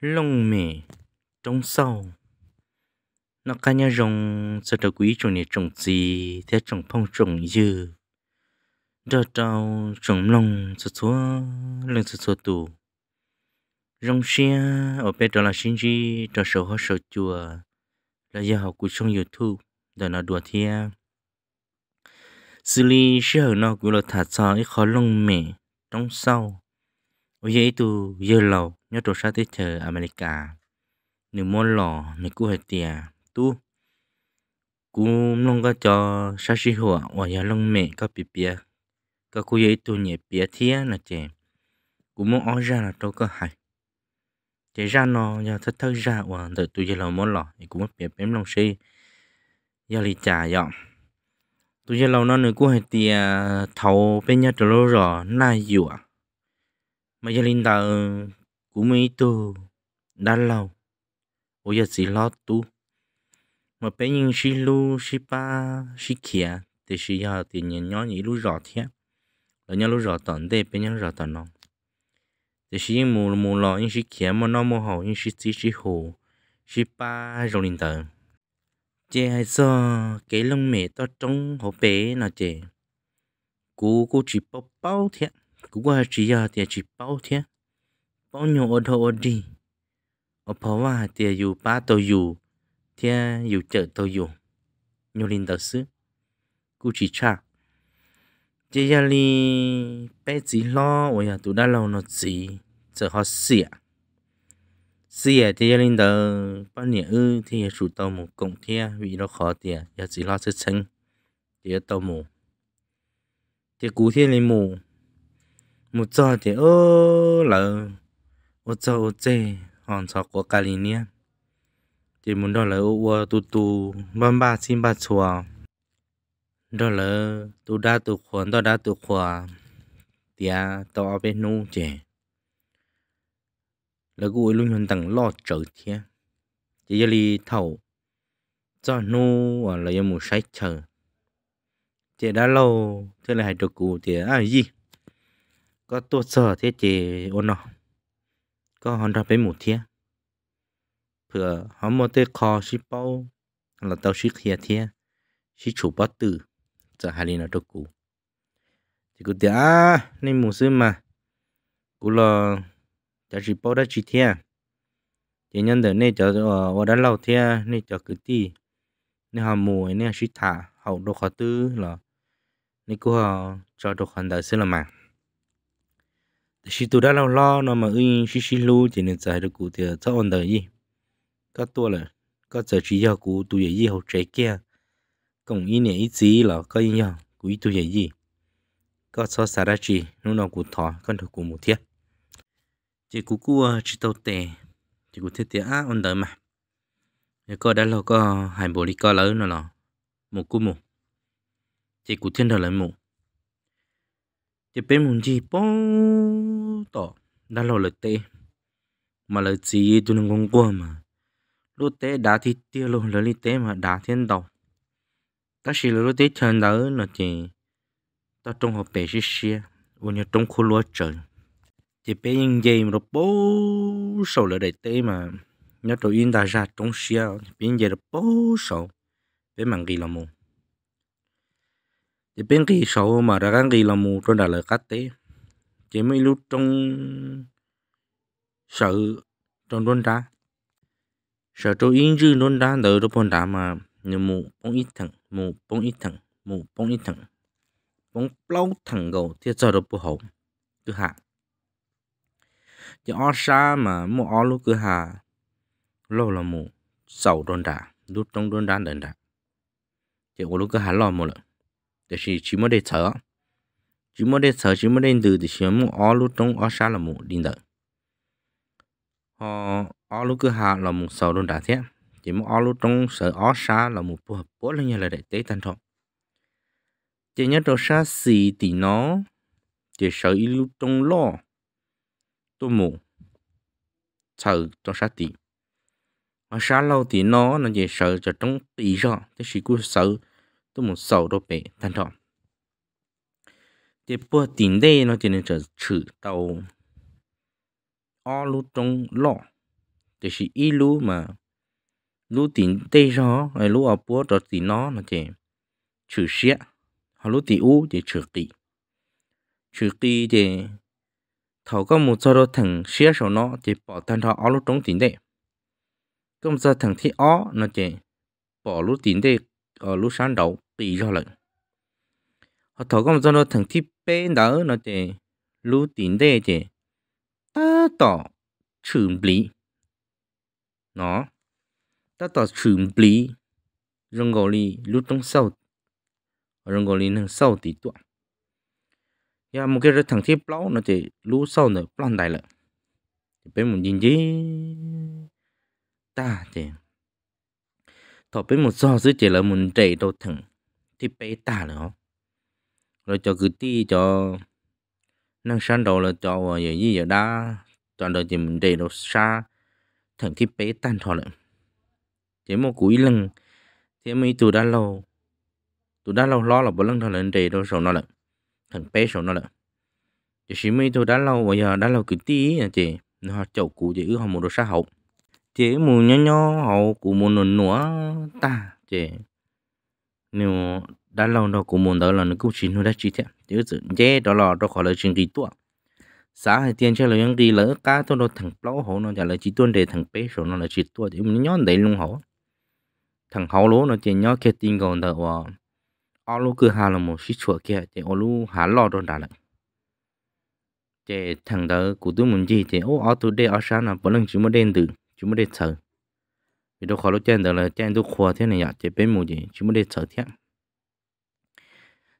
lông mì trong sâu nó cá nhà rồng sẽ được quý chủ này trồng gì thế trồng phong trồng dư đợt đầu trồng lông sẽ số lên sẽ số tù rồng xe ở bên đó là sinh gì cho sầu hoa sầu chùa là giờ học của trong youtube để nó đùa thia xử lý sẽ ở nó cũng là thả cho ít khó lông mì trong sâu ở dưới tù dơ lầu nhớ trò sát tết chờ America nếu món lò nếu cú hết tiền tu cú nông cái cho sát sĩ hoa và nhà lông mẹ các bị bia các cú ấy tu nhẹ bia thiê là chè cú muốn ở ra là trâu có hay chè ra nó nhà thật thật ra và đợi tu giờ là món lò thì cú muốn bia bém lông xì giờ lì trà dọn tu giờ lâu nó nữa cũng hay tì thầu bên nhà trâu rồi na dừa mà giờ linh tờ cú mi tu đã lâu ô giờ chỉ lo tu mà bé nhưng xí lu xí ba xí kia thì xí giờ thì nhà nhỏ nhỉ lu rõ thế là nhà lu rõ tận đây bé nhau rõ tận nó thì xí mù mù lò nhưng xí kia mà nó mù hồ nhưng xí chỉ xí hồ xí ba rồi linh tử chị hay sao cái lông mẹ to trong hồ bé nó chị cú cú chỉ bao bao thế cú qua chỉ giờ thì chỉ bao thế bao nhiêu ô thô ô đi ô phó và tiề ba tàu dù tiề dù chợ tàu dù nhiều linh tàu sứ cú chỉ cha chỉ giờ li bé chỉ lo ôi à tụi đã lâu nó chỉ chờ họ xỉa xỉa thì giờ linh tàu bao nhiêu ư chủ tàu một cổng tiề à, vì nó khó tiề à, giờ chỉ lo sẽ chăng tiề tàu một thì cú thiên lên mù một giờ thì ơ là ô cho ô chê hòn sọ của cà lì nia thì muốn đó là ô tu tu băm ba xin ba chùa đó là tu đa tu khuẩn đó đa tu khuẩn thì à tao bên nu chè là cô ấy luôn hoàn tặng lo trở thế chỉ giờ đi thầu cho nu là giờ một sách chờ chị đã lâu thế là hai đứa cụ thì à gì có tốt sở thế chị ôn nào ก็ฮอนรับไปหมู่เทียเผื่อฮอมโมเตคอชิเป้าเราเตาชิเคียเทียชิชูปัตตือจะฮารินาตกูจิกูเดียในหมู่ซึ่งมากูรอจะชิเป้าได้ชิเทียจะยันเดินเนี่ยจะว่าด้านเราเทียเนี่ยจะกูตีเนี่ยฮอมมูเนี่ยชิถาเขาดูขอตื้อหรอนี่กูเขาจะดูขันเดอร์ซึ่งละมา sĩ tụ đã lâu lo nó mà ưng sĩ sĩ lu chỉ nên giải được cụ thì cho ổn đời gì có tua là có giờ chỉ giờ cụ tụ gì hậu trẻ kia cùng ý niệm ý chí là có gì, nhau cụ tụ gì có so xả ra chỉ nó nào cụ thọ con được cụ một thiết chỉ cụ cụ chỉ tàu tè chỉ cụ thiết tè á ổn đời mà nếu có đã lâu có hai bộ đi có lớn nó là một cú một chỉ cụ thiên đời lại một จะเป็นมุนจีป้องต่อด้านเราเลยเตะ mà lời chỉ tôi đừng con qua mà lúc tê đã thì tiêu luôn lời lý tế mà đã thiên đầu ta chỉ là tê tế chân đỡ là chỉ ta trong học bể xí xia vừa nhà trong khu lúa trời chỉ bé yên dây mà bố sầu lời đại tê mà nhớ tụi yên ta ra trong xia bé yên nó là bố sầu bé mặn gì là mồm chỉ bên cái sầu mà ra cái gì là mù trong đại lời cắt tế chỉ mới lúc trong sợ trong đôn đá sợ trong yên dư đôn đá đỡ trong bồn đá mà nhiều mù bông ít thằng mù bông ít thằng mù bông ít thằng bông lâu thằng gầu thì cho được bù hậu cứ hạ chỉ ở xa mà mù ở lúc cứ hạ lâu là mù sầu đôn đá lúc trong đôn đá đần đá chỉ ở lúc cứ hạ lo mù lận thì chỉ chỉ mới để thở chỉ mới để thở chỉ mới đến từ thì chỉ muốn ở lúc trong ở xa là một điện tử họ ở lúc cứ hạ là một sầu luôn chỉ muốn ở lúc trong sợ ở xa là một phù hợp như là để tế tan thôi chỉ nhớ đồ xa xì thì nó chỉ sợ ít lúc trong lo tôi mù sợ trong xa tì ở xa lâu thì nó chỉ sợ cho trong tì rồi thế chỉ cứ tôi muốn sầu đồ bể tan thọ thì bữa tiền đây nó chỉ nên trở chữ tàu o lú trong lọ thì chỉ ít lú mà lú tiền đây đó rồi lú ở bữa đó thì nó nó chỉ chữ xía họ lú tiền thì chữ kỳ chữ kỳ thì thầu có một số thằng xe số nó thì bỏ tan thọ o lú trong tiền đây công giờ thằng thi o nó chỉ bỏ lú tiền đây ở ờ, lúc sáng đầu tùy do lận họ ờ, thở công cho nó thằng thi bé đó nó thì lúc tiền đây thì ta tỏ chuẩn bị nó ta tỏ chuẩn bị rong gò li lúc trong sau rong gò li nâng sau tí tuệ ya một cái thằng thi lão nó thì lúc sau nó plan đại lận bên một nhìn gì ta thì thọ bên một giò dưới chỉ là muốn chạy đồ thẳng thì bé tả nó rồi cho cứ ti cho năng san đồ là cho vào giờ gì giờ đã toàn đời chỉ muốn chạy đồ xa thằng thì bé tan thọ lại chỉ một cuối lưng, thế mấy tụi đã lâu tụi đã lâu lo là bốn lưng thọ lại chạy đồ sầu nó lại thằng bé sầu nó lại chỉ mấy tụi đã lâu bây giờ đã lâu cứ ti à chị nó chậu cụ chỉ ư họ một đồ xa hậu chế mù nho nho hậu của một nổ nổ ta chế nếu đã lâu đó của một đó là nó cũng chỉ nó đã chỉ thế chứ dự chế đó là đó khỏi là chuyện gì tuột xã hay tiền cho là những gì lỡ cá tôi nó thằng lão hổ nó trả lời chỉ tuân để thằng bé số nó là chỉ tuột thì mình nhón đấy luôn hổ thằng hậu lố nó chỉ nhó kia tin còn đỡ vào ờ, ở lúc cứ hà là một xí chùa kia thì ở lúc hà lo đó đã lại chế thằng đó của tôi muốn gì chế ô ở tôi đây ở sáng là vẫn lần chỉ mới đen được chúng mới để chờ vì đâu khó lúc chen đó là chen đâu khó thế này nhạt chỉ bên mù gì chúng mới để chờ thế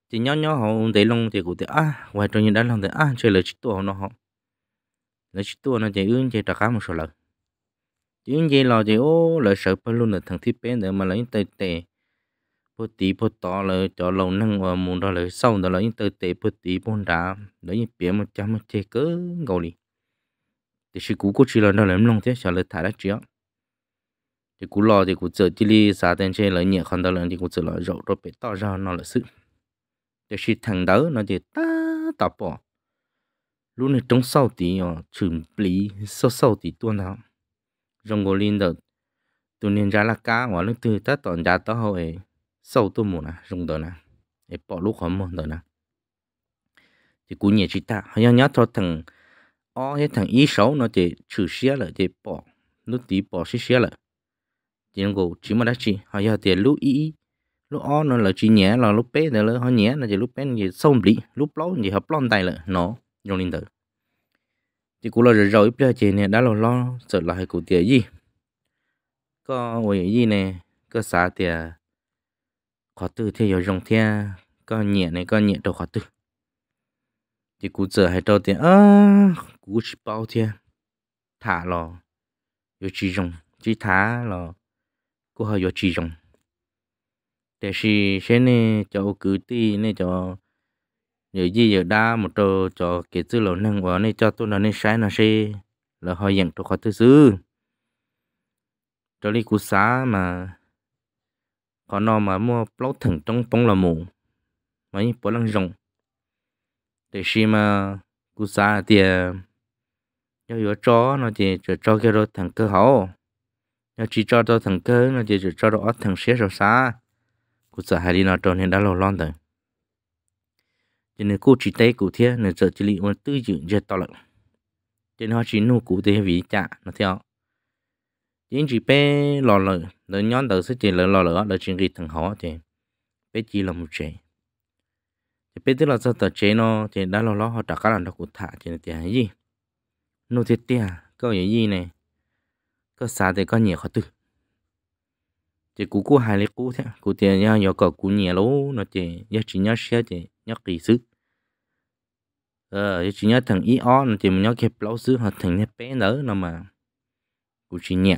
chỉ nhỏ nhỏ họ ông thấy long thì cụ thể à ngoài trong những đá long thì à chơi lời chích tua nó họ lời chích tua nó chỉ ương chỉ trả cá một số lần chỉ ương chỉ lo chỉ ô lời sợ phải luôn là thằng thiết bên nữa mà lấy tay tè bố tí bố to lời cho lâu năng và muốn đó lời sau đó lấy tay tè bố tí bố đá lấy biển một trăm một chê cớ ngồi đi thì chỉ cú có chỉ là nó làm lông thế chả là thải đã chia thì cú lo thì cú chờ chỉ li sa tên trên là nhẹ khăn đó là thì cú chờ là rậu rồi bị to ra nó là sự thì chỉ thằng đó nó thì ta ta bỏ lúc này trong sau tí ở chuẩn bị sau sau tí tuần nào trong ngồi lên được tôi nên ra là cá hoặc lúc từ ta toàn ra tao hồi sau tôi muốn à trong đó nè để bỏ lúc khó mòn đó nè thì cú nhẹ chỉ ta hay nhớ thọ thằng ó hết thằng ý xấu nó chỉ trừ xía lại chỉ bỏ nó tí bỏ xí xía lại chỉ nó chỉ mà đã chỉ họ giờ thì lúc ý lúc ó nó là chỉ nhẹ là lúc bé nữa là họ nhẹ là chỉ lúc bé thì xong lý lúc lâu thì hợp lon tay lại nó dùng linh tử chỉ cũng là rồi rồi bây giờ này đã lo lo sợ là hay cụ tiền gì có ôi gì nè có xả tiền khó tư thì giờ dùng thia có nhẹ này có nhẹ đâu khó tư chỉ cũng sợ hay đâu tiền à cú chỉ thế thả lò yo chỉ dùng chỉ thả lò cô hơi yo chỉ này cho cứ tí này cho nhớ gì giờ đa một trò cho cái chữ lò nâng quá này cho tôi nó này sai nó xe là hơi dạng tôi thứ dư cho đi cú mà có nó mà mua plot thẳng trong bóng là mù mấy bó lăng rộng để xí mà cú xá thì 要有招那就就招给了腾哥好，要只招到腾哥那就就招到腾些手啥，cụ sợ hai đi nó trâu nên đã lâu lon rồi, cho nên cô chỉ tay cụ thế nên giờ chỉ li muốn tư dưỡng cho to lận, cho nên họ chỉ nuôi cụ thế vì chả nó theo, chính chỉ bé lò lợ, đỡ nhón đỡ sẽ chỉ lợ lò lợ đỡ chuyện gì thằng họ thì bé chỉ là một trẻ thì bé tức là sao tờ chế nó thì đã lâu ló họ trả cá làm đâu cụ thả thì là gì nô thế tia à? câu nhỉ gì này cơ xá thì có nhiều khó tư chỉ cú cú hai lấy cú thế cú tiền nhau nhỏ cọ cú nhỉ lố nó chỉ giá chỉ nhớ xe chỉ nhớ kỳ sư, ờ giá chỉ nhớ thằng ý ó nó chỉ nhớ kẹp lâu sức hoặc thằng nếp bé nữa nó mà cú chỉ nhẹ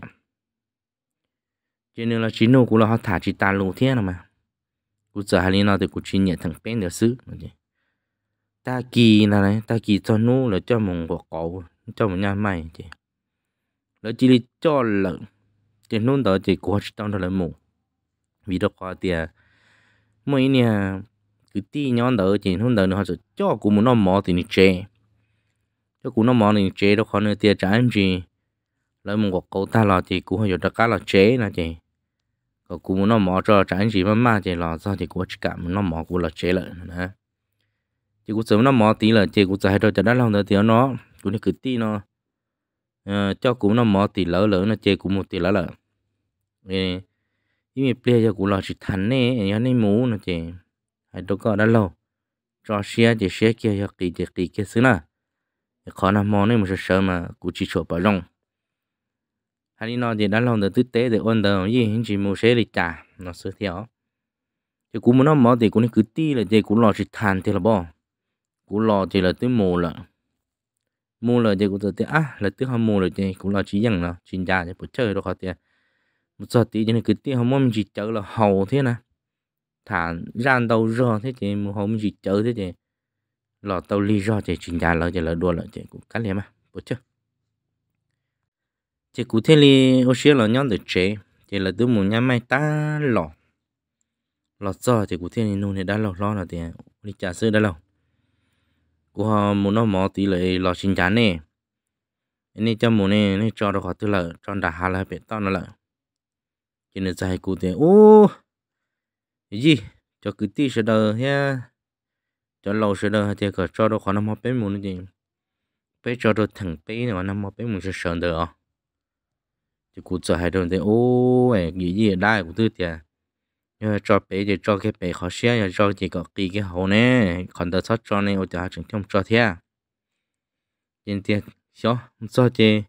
cho nên là chỉ nô cú là họ thả chỉ ta lù thế nào mà cú giờ hai lấy nó thì cú chỉ nhẹ thằng bé nữa sức ta kỳ là này ta kỳ cho nô là cho mùng của cậu cho một nhà mày chị lỡ chỉ đi cho lỡ chị nôn đó chị cố chỉ trong đó là mù vì đó qua tiền mỗi nhà cứ tí nhon đó chị nôn đó nó sẽ cho cũng một nó mò thì nó chê cho cũng nó mò thì chê đó khó nữa tiền trả em chị lỡ một cuộc cầu ta là chị cũng hay được cá là chế là chị có cũng muốn nó mò cho trả anh chị mà mà chị là sao chị cũng chỉ cảm nó mò cũng là chế lợn nữa chị cũng sớm nó mò tí là chị cũng sẽ hay cho trả đất lòng đó thì nó cũng nó cứ tí nó cho cũng nó mò tỷ lỡ lỡ nó chơi cũng một tỷ lỡ lỡ vì vì play cho cũng lo chỉ thắn nè nhà này mũ nó chơi hay đâu có đã lâu cho xe chỉ xe kia cho kỳ chỉ kỳ kia xứ nè khó nó mò này một sợ mà cũng chỉ chỗ bảo rong hay nó thì đã lâu được tư tế để ôn đời gì chỉ mua xe lịch trả nó sửa theo thì cũng muốn nó mò thì cũng cứ tí là chơi cũng lo chỉ thắn thì là bỏ cũng lo thì là tới mù là mua lời cũng của tôi á, là tiếc không à, mua lời thì cũng là chỉ rằng là chuyên gia bớt chơi đâu khó tiền một giờ tí cho nên cứ tiếc không mua mình chỉ chơi là hầu thế nè thả ra đầu rơ thế thì mua hầu mình chỉ chơi thế thì lọ tàu lý do thì chuyên gia là chơi là đua lợi chơi cũng cắt liền mà bớt chơi. chỉ cụ thể là ô xe là nhóm được chế thì là tôi muốn nhà mai ta lọ lọ giờ thì cụ thể là nô thì đã lọ lọ là thì đi trả sơ đã lọ cú họ muốn nó mò tí lại lo sinh chán nè nên cho muốn nè nên cho được họ tư lợ cho đã hà là biết to nó lợ cho nên dài cú tiền ô cái gì cho cứ tí sẽ đờ ha cho lâu sẽ đờ thì có cho được họ nó mò bé muốn gì bé cho được thằng bé này mà nó mò bé muốn sẽ sờn được à thì cú sợ hai đồng thì ô cái gì gì đây cú tư tiền nhờ cho bé để cho cái bé khó xé nhờ cho chỉ có cái hồ nè còn đợt sót cho nên ôi chả chẳng thông cho thế nên tiền xó sao chứ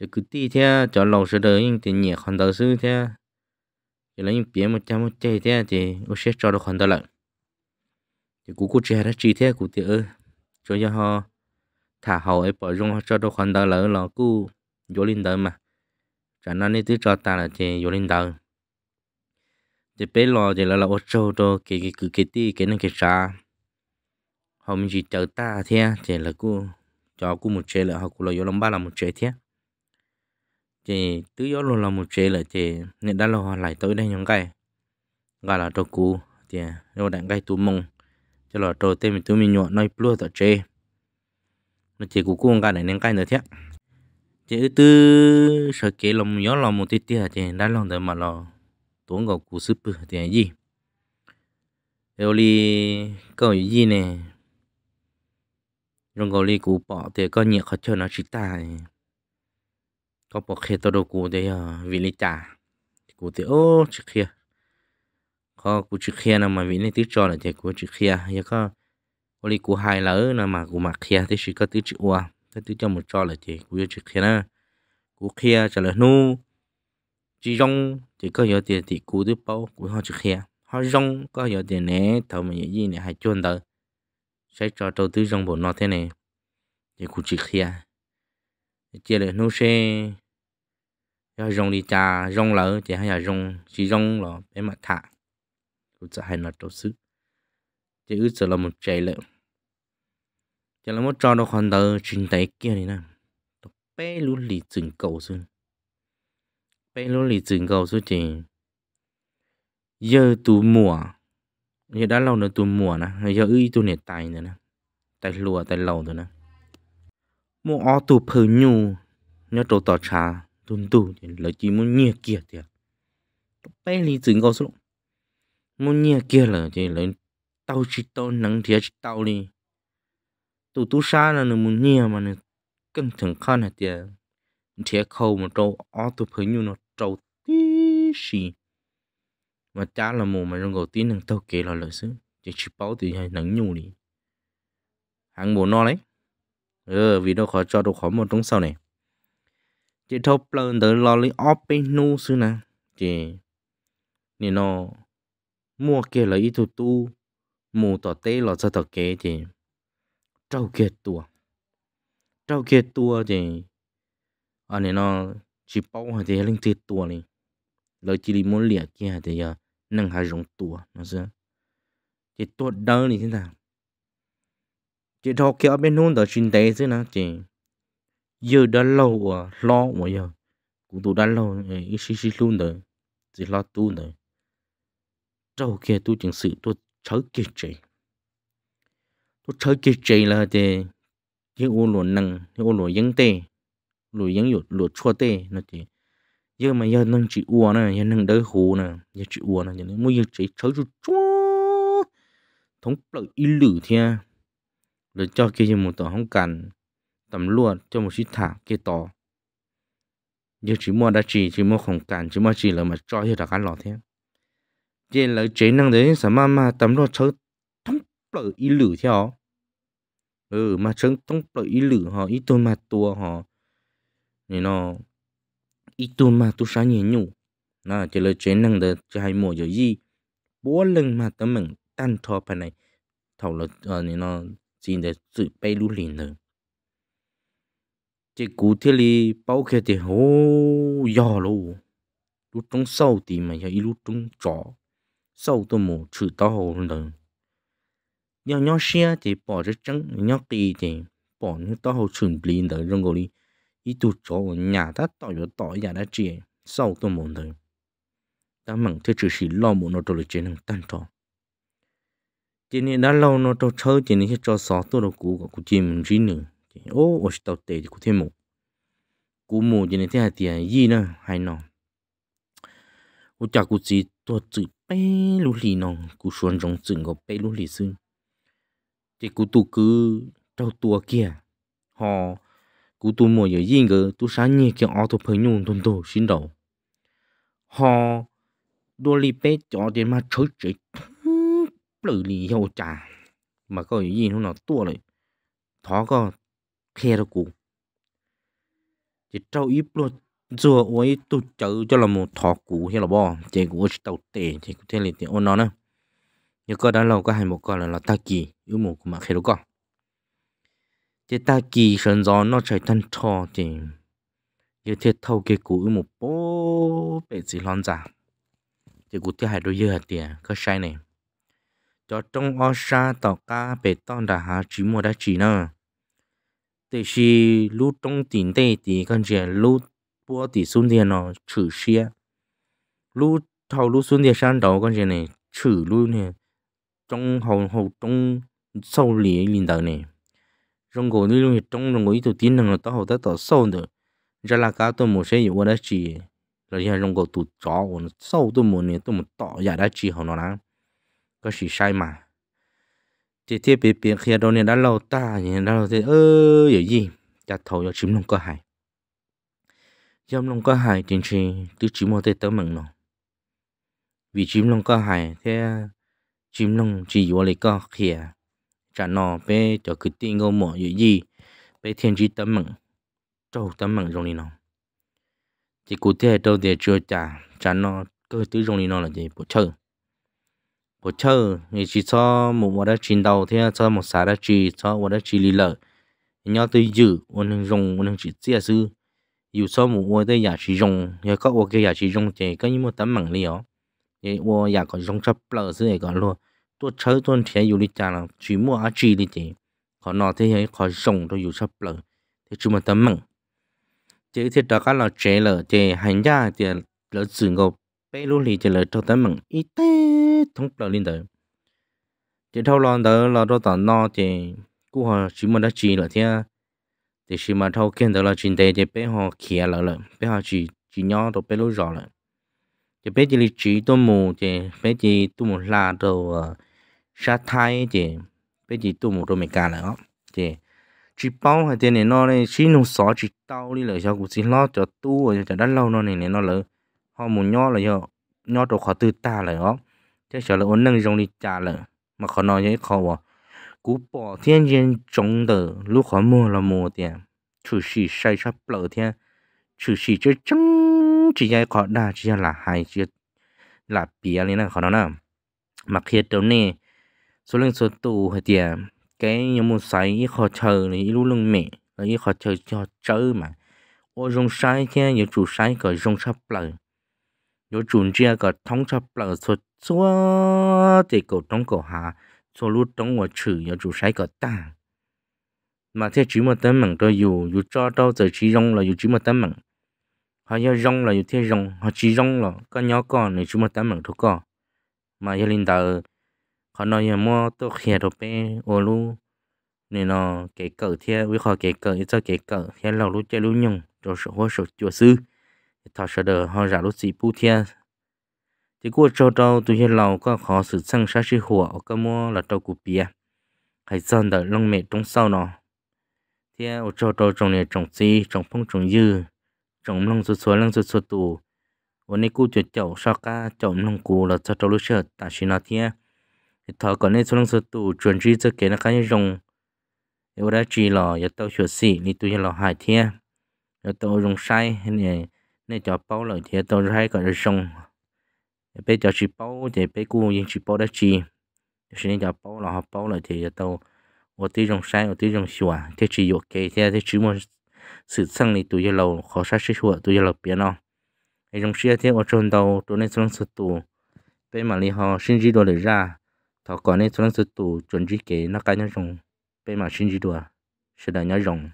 chứ cứ tí thế cho lâu sẽ đợi nhưng tiền nhẹ còn đợt sư thế chỉ lấy những bé một trăm một chơi thế thì sẽ cho được còn đợt lại thì cú cú chơi đã chi thế cú thì ơ cho cho họ thả hậu ấy được còn đợt lại là cú vô linh đợt mà chẳng nói nên tứ cho ta là thì linh đợt thì bé lo thì là là ô tô đó cái cái cứ cái tí cái này cái xa họ mình chỉ chờ ta thế thì là cô cho cô một chế là họ cô lo vô lòng ba là một chế thế thì tứ gió luôn là một chế là thì nên đã lo lại tới đây những cái gọi là trâu cú thì nó đang cái tù mông cho là trâu tên mình tụi mình nhọn nói plua tao chế nó chỉ của cô cái này nên cái nữa thế thì tư sợ kỹ lòng gió lòng một tí tí thì đã lòng tới mà lo tuấn gò cú súp thì là gì theo li câu gì nè trong gò li cú bỏ thì có nhiều khó chơi nó chỉ ta có bỏ khi tao đồ cú thì vì lý trả cú thì ô chỉ kia có cú chỉ kia nào mà vì này tiếc cho là thì cú chỉ kia giờ có có li cú hai lỡ nào mà cú mặc kia thì chỉ có tiếc chịu à tiếc cho một cho là thì cú chỉ kia na, cú kia trả lời nu chỉ rong thì có giờ tiền thì cú thứ bao của họ trực hè họ rong có giờ tiền nè thầu mình gì nè hay chôn tờ sẽ cho đầu tư rong bộ nó thế này thì cú trực hè chia lại nô xe rồi rong đi trà rong lỡ thì hay là rong chỉ rong là bé mặt thả cũng sẽ hay là đầu sư thì ước giờ là một chạy lỡ chỉ là một trò đâu còn tờ trình tay kia này nè bé luôn lì chừng cầu xuống bây lô lì dừng cầu số chỉ giờ tù mùa giờ đã lâu nữa tù mùa nè giờ y tù nè tài nữa nè tài lùa tài lầu nữa nè mua ô tù phở nhu nhớ trâu tỏ cha, tùm tù lời lấy chỉ muốn nhẹ kia thì bé lì dừng cầu số muốn nhẹ kia là thì lấy tao chỉ tao nắng thiệt tao đi tụ tú xa là nó muốn nhẹ mà nó căng thẳng khăn hạt tiền thiệt khâu một trâu ó tụ phở nhu nó trâu tí xì mà cha là mù mà trong gầu tí nâng tao kể là lợi sứ chỉ chỉ báo thì hay nắng nhù đi hàng bố no đấy ờ vì đâu khó cho đâu khó một trong sau này chỉ thâu plơn tới lo lý óp bên nu sư nè chỉ nên nó mua kia là ít thu tu mù tỏ tê là sao tỏ kế thì, trâu kia tua trâu kia tua thì, anh à, nên nó chỉ bao hạt thì linh tuyệt tua này lời chỉ muốn liệt kia hạt thì ờ, nâng hạt rộng tua nó sẽ chỉ tua đỡ này thế nào chỉ thọ kia bên nôn tới sinh tế thế nào chỉ giờ đã lâu à lo mà giờ cũng tụ đã lâu ờ, ít xí xí luôn rồi chỉ lo tu rồi trâu kia tu chính sự tu chớ kia chạy tu chớ kia chạy là thì cái ô lộn năng cái ô lộn dân tê lù yên yu lù chua tê nó thì giờ mà giờ nâng chỉ uo nè giờ nâng đỡ hồ nè giờ chỉ uo nè giờ nâng mỗi giờ chỉ chơi chút chua thống lợi y lử thia rồi cho kia một tờ không cần tầm luôn cho một chút thả kia tò giờ chỉ mua đã chỉ chỉ mua không cần chỉ mua chỉ là mà cho hết là cái lọ thế trên lấy chế năng đấy sao mà mà tầm luôn chơi thống lợi y lử theo ừ mà chơi thống lợi y lử họ ít tôi mà tua họ nên nó ít tuổi mà tu sáng nhẹ nhủ nó chỉ là chế năng để cho hai mùa giờ gì bố lần mà tấm mình tan thọ phần này thầu là nên nó xin để sự bay lũ liền nữa chỉ cụ thể là bao cái thì hô giò luôn lúc trong sâu thì mà giờ lúc trong trọ sâu tôi mù chữ to hồ nữa nhỏ nhỏ xe thì bỏ rất trắng nhỏ kỳ thì bỏ như to hồ chuẩn bị nữa trong cái 一度 chỗ nhà ta tỏ yếu tỏ nhà đã chỉ sau tôi muốn thôi ta mặn thế chỉ chỉ lo muốn nó tôi chỉ năng tan trò chỉ nên đã lâu nó tôi chơi chỉ nên cho sáu tôi đồ cũ của chị mình chỉ nữa ô ô tao tệ thì có thêm một cú mù chỉ nên thế hai tiền nữa hay nó ô chả cú gì tôi chỉ bé lú lì nó cú xuân trong rừng có bé lú lì xương chỉ cú tu cứ trâu tua kia họ cú tu mua giờ yên cơ tu sáng nhẹ kiểu ô tô phải nhung tuần tu xin đầu họ đua li bé cho đến mà chơi chơi lử li hiệu trà mà có gì nó nó tua lại thó có khe đó cụ chỉ trâu ít luôn giờ ôi tu chữ cho là một thọ cụ hay là bò chỉ cụ tàu tệ chỉ cụ thế này thì ôn nó nữa nhớ có đã lâu có hai một con là là ta kỳ yếu một của mà khi đó có chỉ ta kỳ sơn gió nó chạy thân trò thì như thế thâu cái cũ một bố bể gì lon giả thì cũ thứ hai đôi dưa tiền có sai này cho trong o sa tàu cá bể ton đã hạ chỉ mua đã chỉ nữa thì khi lú trong tiền tệ thì con trẻ lú bữa thì xuống tiền nó chữ xe lú thâu lú xuống tiền sang đầu con trẻ này chữ lú này trong hậu hậu trong sâu lý linh đạo này rong go ni lung trong rong go itu tin nang ta ho ta tao sau de ra la ka to mo se yo da chi là ya rong go tu cho on sau to mo ni to mo to ya da chi ho no na có gì sai mà thì thế bị biến khi đó nên đã lâu ta nên đã lâu thế ơ vậy gì chặt thầu cho chim long có hại chim long có hại tiền trì tứ chim mò tê tớ mừng nó vì chim long có hại thế chim long chỉ vô lấy có khía trả nọ bé cho cứ tiếng ngô mỏ gì gì bé thiên trí tâm mừng trâu tâm mừng rồi đi nó chỉ cụ thể đâu để chưa trả trả nọ cơ tứ rồi đi nó là gì bộ chơi bộ chơi thì chỉ cho một quả đất chín đầu thế cho một xã đất chỉ cho quả đất chỉ lì lợ nhớ tới dự quân dùng quân chỉ chia sư dù sao một quả tới giả chỉ dùng nhớ các quả kia giả chỉ dùng thì có những một tấm mảng liều thì quả giả còn dùng cho lợ sư này còn luôn ตัวเชิญตัวเทียอยู่ลิจาร์จีมัวอาจีลิจีขอนอที่ให้ขอส่งตัวอยู่ชับเลยที่จุมันตะมังเจ๊ที่ตะกันเราเจเลยเจหันยาเจเราสื่อก็เปรู้ลีเจเลยตัวตะมังอีเต้ทั้งเปล่าลินเดอเจเท่าเราเดอเราตัวตอนนอเจกูหอจีมันได้จีเลยเทียแต่ชิมาเท่าเกินเดอเราจีเดเจเป้หอเขียเลยเลยเป้หอจีจีน้อตัวเปรู้รอเลยเจเป้จีลิจีตัวมูเจเป้จีตัวมูลาตัว sa thai chị bây chị tu một mới mày cả nữa chị chỉ bao hai tiền này nó này chỉ nông sọ chỉ tao đi lời cho cũng chỉ lo cho tu rồi cho đất lâu nó này này nó lỡ họ muốn nho là do nho đồ khó tư ta lời đó chắc sợ là ổn nâng rong đi trả lời mà khó nói với khó bỏ cú bỏ thiên nhiên trong tờ lúc khó mua là mua tiền chủ sĩ sai sắp lỡ thiên chủ sĩ chơi chăng chỉ dạy khó đa chỉ là hai chỉ là bia này là khó nói nào mà khi đầu này số lượng số tù hay tiền cái nhóm một sấy khó chờ này lúc lưng mẹ là khó chờ cho chơi mà ô rong sai kia nhớ chủ sai cả rong sắp lời nhớ chủ chia cả thống sắp lời số số thì cổ thống cổ hạ số lúc thống của chữ nhớ chủ sai cả ta mà thế chỉ một tấm mảng tôi dù dù cho đâu giờ chỉ rong là dù chỉ một tấm mảng họ giờ rong là dù thế rong họ chỉ rong là có nhỏ con này chỉ một tấm mảng thôi có mà gia linh đời họ nói nhà mua tôi khía đồ bé e ô lu nên nó cái cỡ thế với họ cái cỡ cho cái cỡ thế lâu lúc chơi lúc nhung cho số hoa số chùa sư thọ sợ đờ họ giả lúc gì bu thế thì cô cho đâu tôi hiện lâu có họ sử sang sát sư hùa có mua là trâu cụ bia hãy dần đợi lông mẹ trong sau nó thế ở cho đâu trồng này trồng gì trồng phong trồng dư trồng lông số số lông số số tù วันนี้กูจะเจ้าชอบก้าจมลงกูแล้วจะตัวรู้เชิดแต่ชินาเทีย thọ còn nên số lượng số tụ chuẩn trí cho cái nó cái rồng nếu đã chỉ lò giờ tao sửa xỉ thì tôi lò hải thiên giờ tao rồng sai này này cho bao lợi thì tao hay còn rồng bây giờ chỉ bao thì bây cũ nhưng chỉ bao đã chỉ cho nên cho bao là bao lợi thì giờ tao ở tí rồng sai ở tí rồng sửa thế chỉ dụ kê thế thế chỉ một sự sang thì tôi giờ lầu khó sát sẽ sửa tôi giờ lầu biến nó ai rồng xia thế ở trong tàu tôi nên số lượng số bây mà li họ sinh ra đồ để ra thọ còn nên xuống sự tù chuẩn trí kế nó cá nhau rồng bên mà xin gì đùa sẽ là nhau rồng